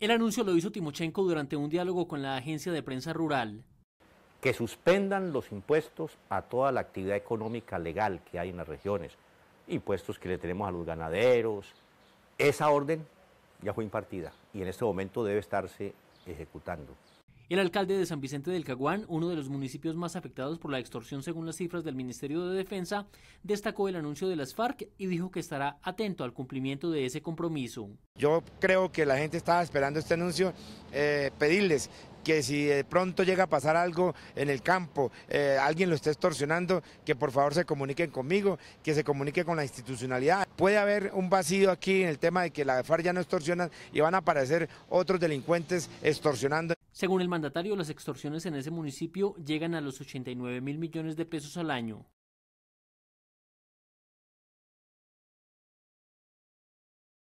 El anuncio lo hizo Timochenko durante un diálogo con la agencia de prensa rural. Que suspendan los impuestos a toda la actividad económica legal que hay en las regiones, impuestos que le tenemos a los ganaderos. Esa orden ya fue impartida y en este momento debe estarse ejecutando. El alcalde de San Vicente del Caguán, uno de los municipios más afectados por la extorsión según las cifras del Ministerio de Defensa, destacó el anuncio de las FARC y dijo que estará atento al cumplimiento de ese compromiso. Yo creo que la gente estaba esperando este anuncio, eh, pedirles que si de pronto llega a pasar algo en el campo, eh, alguien lo está extorsionando, que por favor se comuniquen conmigo, que se comunique con la institucionalidad. Puede haber un vacío aquí en el tema de que la FARC ya no extorsionan y van a aparecer otros delincuentes extorsionando. Según el mandatario, las extorsiones en ese municipio llegan a los 89 mil millones de pesos al año.